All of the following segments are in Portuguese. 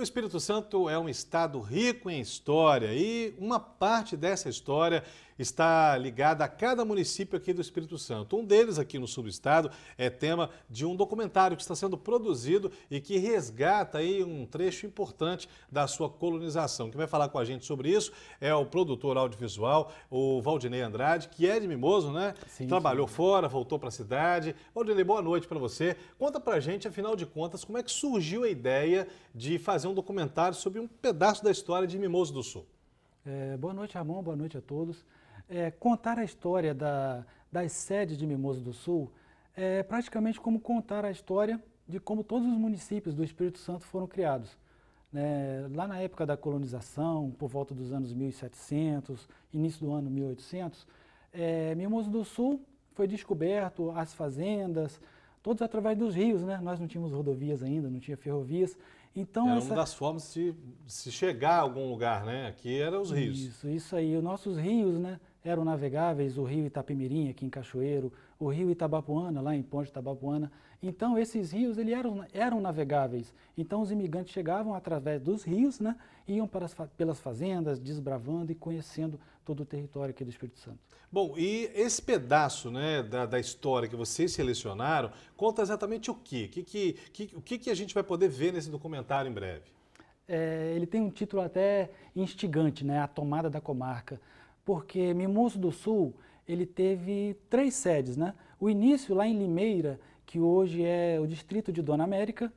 O Espírito Santo é um estado rico em história e uma parte dessa história está ligada a cada município aqui do Espírito Santo. Um deles, aqui no sul do estado, é tema de um documentário que está sendo produzido e que resgata aí um trecho importante da sua colonização. Quem vai falar com a gente sobre isso é o produtor audiovisual, o Valdinei Andrade, que é de Mimoso, né? Sim, Trabalhou sim. fora, voltou para a cidade. Valdinei, boa noite para você. Conta para a gente, afinal de contas, como é que surgiu a ideia de fazer um documentário sobre um pedaço da história de Mimoso do Sul. É, boa noite, Ramon. Boa noite a todos é, contar a história da, das sedes de Mimoso do Sul é praticamente como contar a história de como todos os municípios do Espírito Santo foram criados. Né? Lá na época da colonização, por volta dos anos 1700, início do ano 1800, é, Mimoso do Sul foi descoberto, as fazendas, todos através dos rios, né? Nós não tínhamos rodovias ainda, não tinha ferrovias. Então era essa... uma das formas de se, de se chegar a algum lugar, né? Aqui eram os rios. Isso, isso aí. Os nossos rios, né? eram navegáveis o rio Itapimirim aqui em Cachoeiro, o rio Itabapuana, lá em Ponte Itabapuana. Então, esses rios ele eram, eram navegáveis. Então, os imigrantes chegavam através dos rios, né, iam para as, pelas fazendas, desbravando e conhecendo todo o território aqui do Espírito Santo. Bom, e esse pedaço né, da, da história que vocês selecionaram conta exatamente o quê? Que, que, que, o que, que a gente vai poder ver nesse documentário em breve? É, ele tem um título até instigante, né, A Tomada da Comarca porque Mimoso do Sul ele teve três sedes. Né? O início lá em Limeira, que hoje é o distrito de Dona América,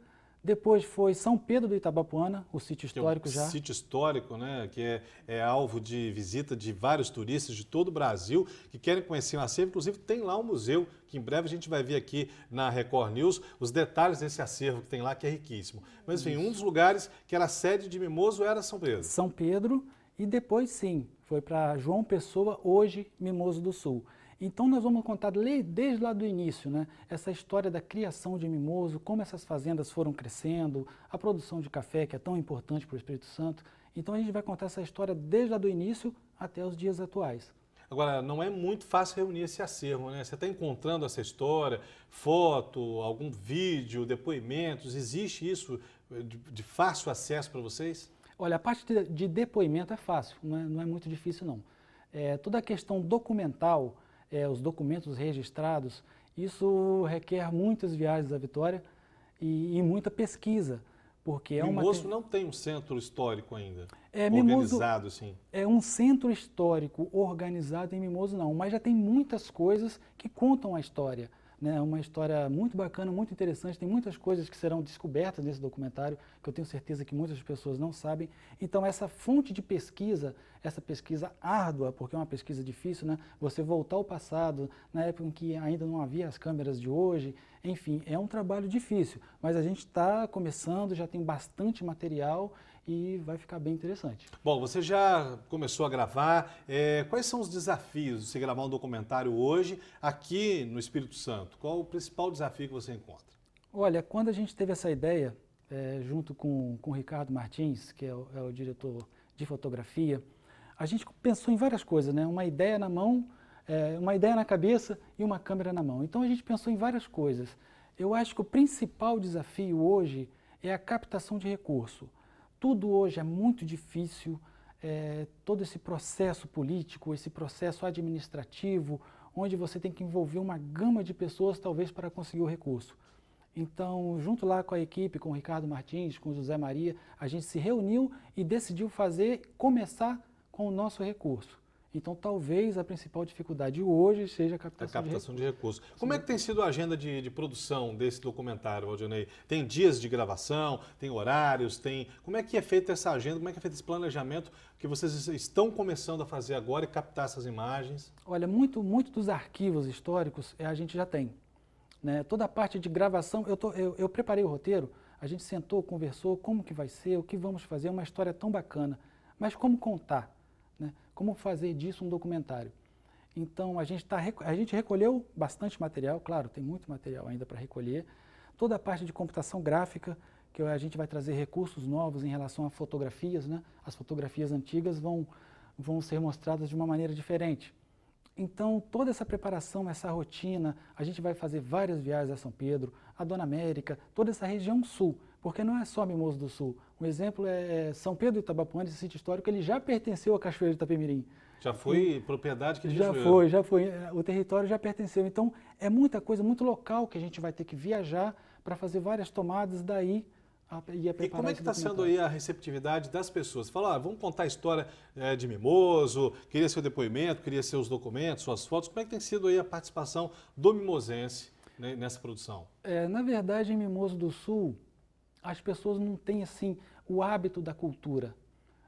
depois foi São Pedro do Itabapuana, o sítio histórico é um já. Sítio histórico, né, que é, é, alvo de visita de vários turistas de todo o Brasil que querem conhecer o acervo. Inclusive tem lá um museu que em breve a gente vai ver aqui na Record News os detalhes desse acervo que tem lá que é riquíssimo. Mas enfim, um dos lugares que era sede de Mimoso era São Pedro. São Pedro e depois sim foi para João Pessoa, hoje Mimoso do Sul. Então nós vamos contar desde lá do início, né, essa história da criação de Mimoso, como essas fazendas foram crescendo, a produção de café que é tão importante para o Espírito Santo. Então a gente vai contar essa história desde lá do início até os dias atuais. Agora, não é muito fácil reunir esse acervo, né? Você está encontrando essa história, foto, algum vídeo, depoimentos, existe isso de, de fácil acesso para vocês? Olha, a parte de, de depoimento é fácil, não é, não é muito difícil não. É, toda a questão documental, é, os documentos registrados, isso requer muitas viagens à Vitória e, e muita pesquisa. Porque é Mimoso uma... não tem um centro histórico ainda é, organizado, Mimoso, sim. É um centro histórico organizado em Mimoso, não. Mas já tem muitas coisas que contam a história né, uma história muito bacana, muito interessante, tem muitas coisas que serão descobertas nesse documentário, que eu tenho certeza que muitas pessoas não sabem. Então essa fonte de pesquisa, essa pesquisa árdua, porque é uma pesquisa difícil, né, você voltar ao passado, na época em que ainda não havia as câmeras de hoje, enfim, é um trabalho difícil, mas a gente está começando, já tem bastante material e vai ficar bem interessante. Bom, você já começou a gravar. É, quais são os desafios de se gravar um documentário hoje aqui no Espírito Santo? Qual o principal desafio que você encontra? Olha, quando a gente teve essa ideia, é, junto com, com o Ricardo Martins, que é o, é o diretor de fotografia, a gente pensou em várias coisas, né? Uma ideia na mão, é, uma ideia na cabeça e uma câmera na mão. Então a gente pensou em várias coisas. Eu acho que o principal desafio hoje é a captação de recurso tudo hoje é muito difícil, é, todo esse processo político, esse processo administrativo, onde você tem que envolver uma gama de pessoas, talvez, para conseguir o recurso. Então, junto lá com a equipe, com o Ricardo Martins, com o José Maria, a gente se reuniu e decidiu fazer, começar com o nosso recurso. Então, talvez a principal dificuldade hoje seja a captação, a captação de, recursos. de recursos. Como é que tem sido a agenda de, de produção desse documentário, Valdinei? Tem dias de gravação, tem horários, tem... Como é que é feita essa agenda, como é que é feito esse planejamento que vocês estão começando a fazer agora e captar essas imagens? Olha, muito, muito dos arquivos históricos eh, a gente já tem. Né? Toda a parte de gravação, eu, tô, eu, eu preparei o roteiro, a gente sentou, conversou, como que vai ser, o que vamos fazer, é uma história tão bacana. Mas como contar? como fazer disso um documentário. Então, a gente, tá, a gente recolheu bastante material, claro, tem muito material ainda para recolher. Toda a parte de computação gráfica, que a gente vai trazer recursos novos em relação a fotografias, né? As fotografias antigas vão, vão ser mostradas de uma maneira diferente. Então, toda essa preparação, essa rotina, a gente vai fazer várias viagens a São Pedro, a Dona América, toda essa região sul, porque não é só Mimoso do Sul, um exemplo é, é São Pedro do Itabapuana, esse sítio histórico, ele já pertenceu à Cachoeira de Itapemirim. Já foi e, propriedade que Já foi, foi, já foi. É, o território já pertenceu. Então, é muita coisa, muito local que a gente vai ter que viajar para fazer várias tomadas, daí e como é que está sendo aí a receptividade das pessoas? Falar, ah, vamos contar a história é, de Mimoso, queria seu depoimento, queria seus documentos, suas fotos. Como é que tem sido aí a participação do mimosense né, nessa produção? É, na verdade, em Mimoso do Sul, as pessoas não têm assim o hábito da cultura.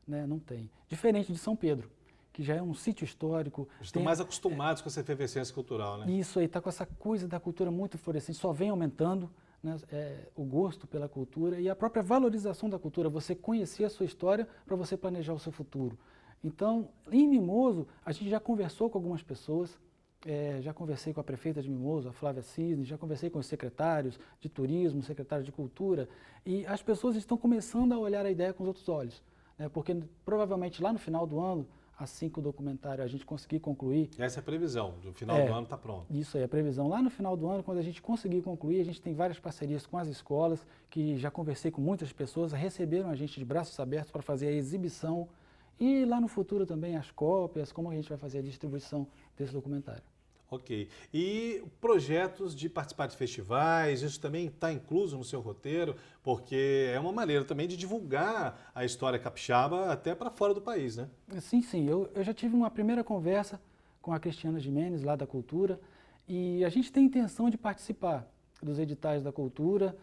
Né? Não tem. Diferente de São Pedro, que já é um sítio histórico. Eles estão mais acostumados é, com essa efervescência cultural, né? Isso aí, está com essa coisa da cultura muito florescente, só vem aumentando. Né, é, o gosto pela cultura e a própria valorização da cultura, você conhecer a sua história para você planejar o seu futuro. Então, em Mimoso, a gente já conversou com algumas pessoas, é, já conversei com a prefeita de Mimoso, a Flávia Cisne, já conversei com os secretários de turismo, secretários de cultura, e as pessoas estão começando a olhar a ideia com os outros olhos, né? porque provavelmente lá no final do ano, assim que o documentário a gente conseguir concluir... Essa é a previsão, do final é, do ano está pronto. Isso aí, a previsão. Lá no final do ano, quando a gente conseguir concluir, a gente tem várias parcerias com as escolas, que já conversei com muitas pessoas, receberam a gente de braços abertos para fazer a exibição, e lá no futuro também as cópias, como a gente vai fazer a distribuição desse documentário. Ok. E projetos de participar de festivais, isso também está incluso no seu roteiro, porque é uma maneira também de divulgar a história capixaba até para fora do país, né? Sim, sim. Eu, eu já tive uma primeira conversa com a Cristiana Jimenez, lá da Cultura, e a gente tem intenção de participar dos editais da Cultura,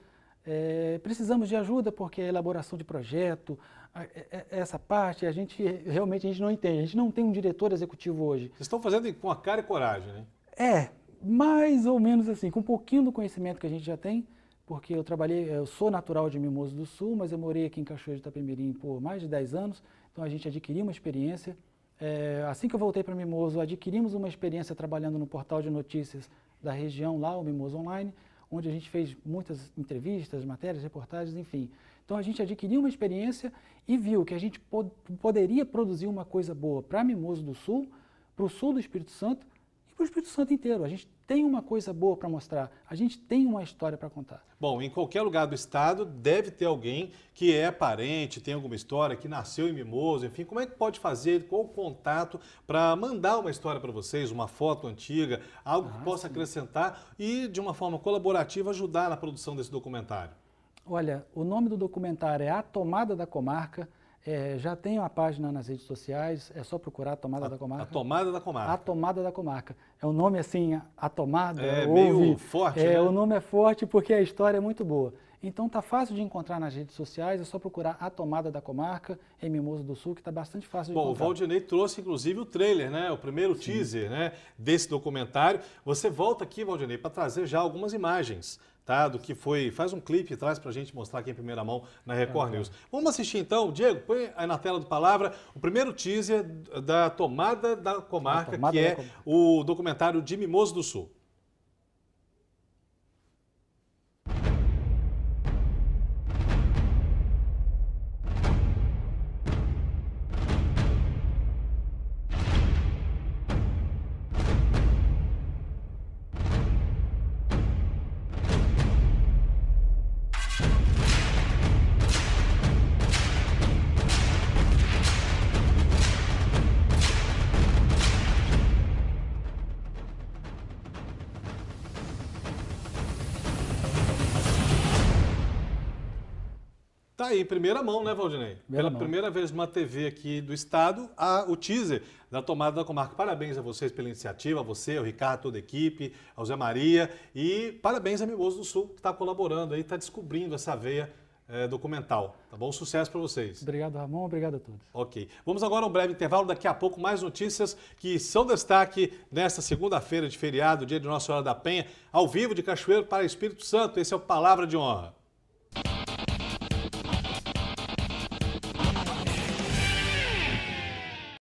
é, precisamos de ajuda porque a é elaboração de projeto, a, a, é, é, essa parte, a gente realmente a gente não entende. A gente não tem um diretor executivo hoje. Vocês estão fazendo com a cara e coragem, né? É, mais ou menos assim, com um pouquinho do conhecimento que a gente já tem, porque eu trabalhei, eu sou natural de Mimoso do Sul, mas eu morei aqui em Cachoeira de Itapemirim por mais de 10 anos, então a gente adquiriu uma experiência. É, assim que eu voltei para Mimoso, adquirimos uma experiência trabalhando no portal de notícias da região lá, o Mimoso Online, onde a gente fez muitas entrevistas, matérias, reportagens, enfim. Então a gente adquiriu uma experiência e viu que a gente pod poderia produzir uma coisa boa para Mimoso do Sul, para o sul do Espírito Santo e para o Espírito Santo inteiro. A gente tem uma coisa boa para mostrar, a gente tem uma história para contar. Bom, em qualquer lugar do estado deve ter alguém que é parente, tem alguma história, que nasceu em Mimoso, enfim, como é que pode fazer, qual o contato para mandar uma história para vocês, uma foto antiga, algo ah, que possa sim. acrescentar e de uma forma colaborativa ajudar na produção desse documentário? Olha, o nome do documentário é A Tomada da Comarca, é, já tem uma página nas redes sociais, é só procurar a Tomada a, da Comarca. A Tomada da Comarca. A Tomada da Comarca. É um nome assim, a, a Tomada. É ouve, meio forte. É, né? O nome é forte porque a história é muito boa. Então está fácil de encontrar nas redes sociais, é só procurar a tomada da comarca em Mimoso do Sul, que está bastante fácil de Bom, encontrar. Bom, o Valdinei trouxe inclusive o trailer, né? O primeiro Sim. teaser né? desse documentário. Você volta aqui, Valdinei, para trazer já algumas imagens. Tá, do que foi, faz um clipe e traz pra gente mostrar aqui em primeira mão na Record é, News. Vamos assistir então, Diego, põe aí na tela do Palavra o primeiro teaser da Tomada da Comarca, tomada que é o documentário de Mimoso do Sul. Tá aí, primeira mão, né, Valdinei? Primeira Pela mão. primeira vez numa TV aqui do Estado, a, o teaser da tomada da comarca. Parabéns a vocês pela iniciativa, a você, ao Ricardo, toda a equipe, ao Zé Maria. E parabéns a Mimoso do Sul, que está colaborando aí, está descobrindo essa veia é, documental. Tá bom? Sucesso para vocês. Obrigado, Ramon. Obrigado a todos. Ok. Vamos agora a um breve intervalo. Daqui a pouco, mais notícias que são destaque nesta segunda-feira de feriado, dia de Nossa Senhora da Penha, ao vivo de Cachoeiro para Espírito Santo. Esse é o Palavra de Honra.